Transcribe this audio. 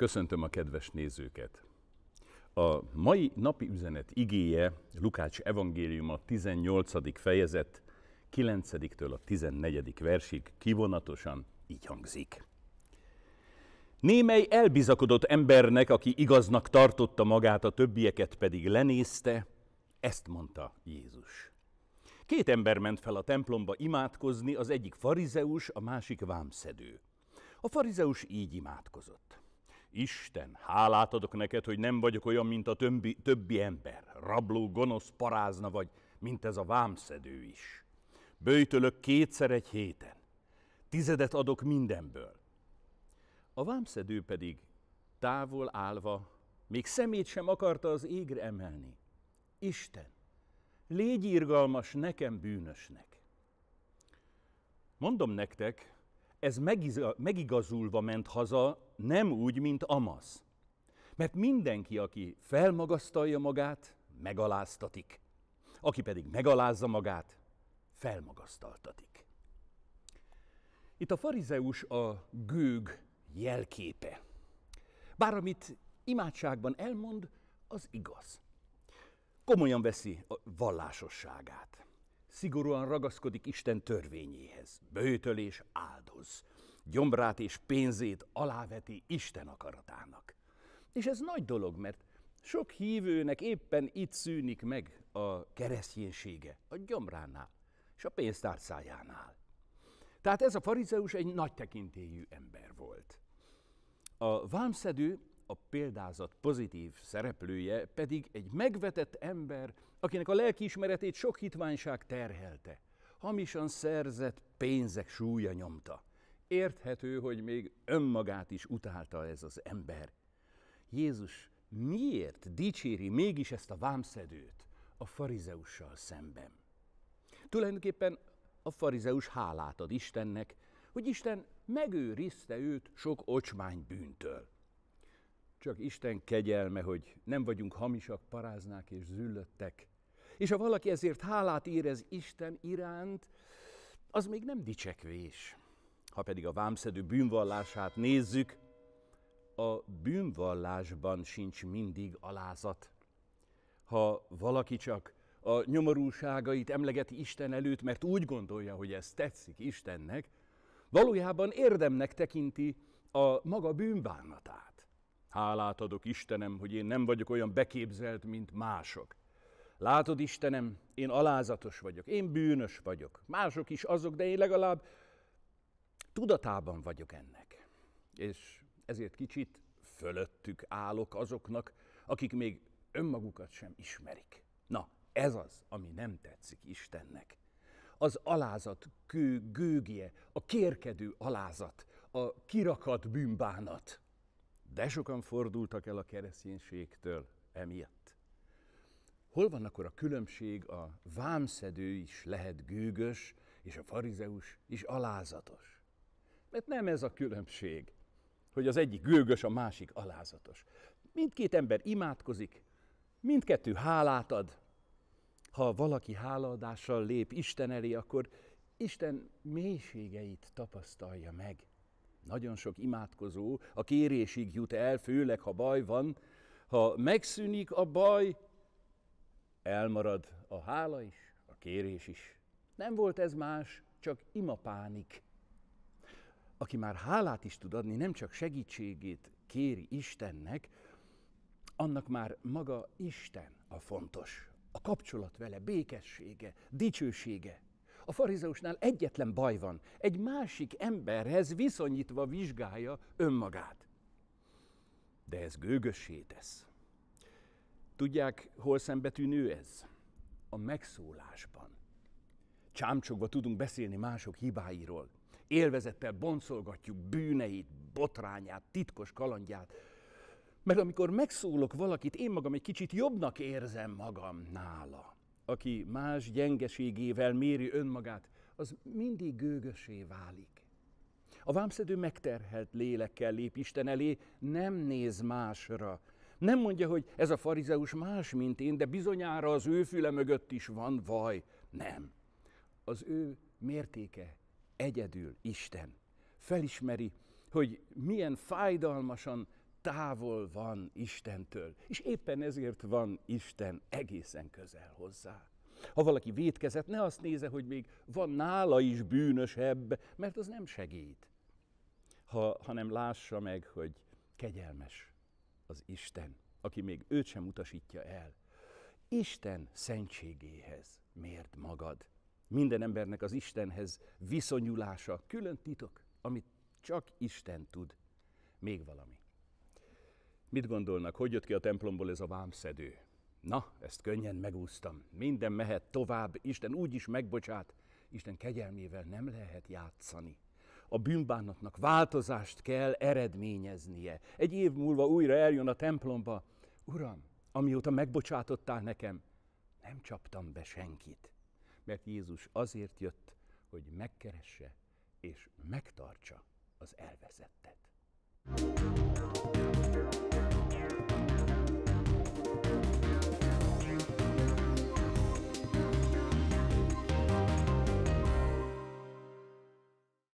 Köszöntöm a kedves nézőket! A mai napi üzenet igéje Lukács evangéliuma 18. fejezet 9-től a 14. versig kivonatosan így hangzik. Némely elbizakodott embernek, aki igaznak tartotta magát, a többieket pedig lenézte, ezt mondta Jézus. Két ember ment fel a templomba imádkozni, az egyik farizeus, a másik vámszedő. A farizeus így imádkozott. Isten, hálát adok neked, hogy nem vagyok olyan, mint a többi, többi ember, rabló, gonosz, parázna vagy, mint ez a vámszedő is. Böjtölök kétszer egy héten, tizedet adok mindenből. A vámszedő pedig távol állva, még szemét sem akarta az égre emelni. Isten, légy irgalmas nekem bűnösnek. Mondom nektek, ez megigazulva ment haza, nem úgy, mint Amaz. Mert mindenki, aki felmagasztalja magát, megaláztatik. Aki pedig megalázza magát, felmagasztaltatik. Itt a farizeus a gőg jelképe. Bár amit imádságban elmond, az igaz. Komolyan veszi a vallásosságát. Szigorúan ragaszkodik Isten törvényéhez, bőtöl és áldoz, gyomrát és pénzét aláveti Isten akaratának. És ez nagy dolog, mert sok hívőnek éppen itt szűnik meg a kereszténysége, a gyomránál és a pénztárcájánál. Tehát ez a farizeus egy nagy tekintélyű ember volt. A vámszedő a példázat pozitív szereplője pedig egy megvetett ember, akinek a lelkiismeretét sok hitványság terhelte. Hamisan szerzett pénzek súlya nyomta. Érthető, hogy még önmagát is utálta ez az ember. Jézus miért dicséri mégis ezt a vámszedőt a farizeussal szemben? Tulajdonképpen a farizeus hálát ad Istennek, hogy Isten megőrizte őt sok ocsmány bűntől. Csak Isten kegyelme, hogy nem vagyunk hamisak, paráznák és züllöttek. És ha valaki ezért hálát érez Isten iránt, az még nem dicsekvés. Ha pedig a vámszedő bűnvallását nézzük, a bűnvallásban sincs mindig alázat. Ha valaki csak a nyomorúságait emlegeti Isten előtt, mert úgy gondolja, hogy ez tetszik Istennek, valójában érdemnek tekinti a maga bűnbánatát. Hálát adok Istenem, hogy én nem vagyok olyan beképzelt, mint mások. Látod, Istenem, én alázatos vagyok, én bűnös vagyok. Mások is azok, de én legalább tudatában vagyok ennek. És ezért kicsit fölöttük állok azoknak, akik még önmagukat sem ismerik. Na, ez az, ami nem tetszik Istennek. Az alázat kő gőgje, a kérkedő alázat, a kirakat bűnbánat. De sokan fordultak el a kereszténységtől emiatt. Hol van akkor a különbség, a vámszedő is lehet gőgös, és a farizeus is alázatos? Mert nem ez a különbség, hogy az egyik gőgös, a másik alázatos. Mindkét ember imádkozik, mindkettő hálát ad. Ha valaki hálaadással lép Isten elé, akkor Isten mélységeit tapasztalja meg. Nagyon sok imádkozó a kérésig jut el, főleg ha baj van. Ha megszűnik a baj, elmarad a hála is, a kérés is. Nem volt ez más, csak imapánik. Aki már hálát is tud adni, nem csak segítségét kéri Istennek, annak már maga Isten a fontos. A kapcsolat vele, békessége, dicsősége, a farizeusnál egyetlen baj van. Egy másik emberhez viszonyítva vizsgálja önmagát. De ez gőgössé tesz. Tudják, hol szembetűnő ez? A megszólásban. Csámcsogva tudunk beszélni mások hibáiról. Élvezettel boncolgatjuk bűneit, botrányát, titkos kalandját. Mert amikor megszólok valakit, én magam egy kicsit jobbnak érzem magam nála aki más gyengeségével méri önmagát, az mindig gőgösé válik. A vámszedő megterhelt lélekkel lép Isten elé, nem néz másra. Nem mondja, hogy ez a farizeus más, mint én, de bizonyára az ő füle mögött is van vaj. Nem. Az ő mértéke egyedül Isten. Felismeri, hogy milyen fájdalmasan távol van Istentől, és éppen ezért van Isten egészen közel hozzá. Ha valaki vétkezett, ne azt néze, hogy még van nála is bűnösebb, mert az nem segít, ha, hanem lássa meg, hogy kegyelmes az Isten, aki még őt sem utasítja el. Isten szentségéhez mérd magad. Minden embernek az Istenhez viszonyulása külön titok, amit csak Isten tud. Még valami. Mit gondolnak, hogy jött ki a templomból ez a vámszedő? Na, ezt könnyen megúsztam. Minden mehet tovább, Isten úgy is megbocsát. Isten kegyelmével nem lehet játszani. A bűnbánatnak változást kell eredményeznie. Egy év múlva újra eljön a templomba. Uram, amióta megbocsátottál nekem, nem csaptam be senkit. Mert Jézus azért jött, hogy megkeresse és megtartsa az elveszettet.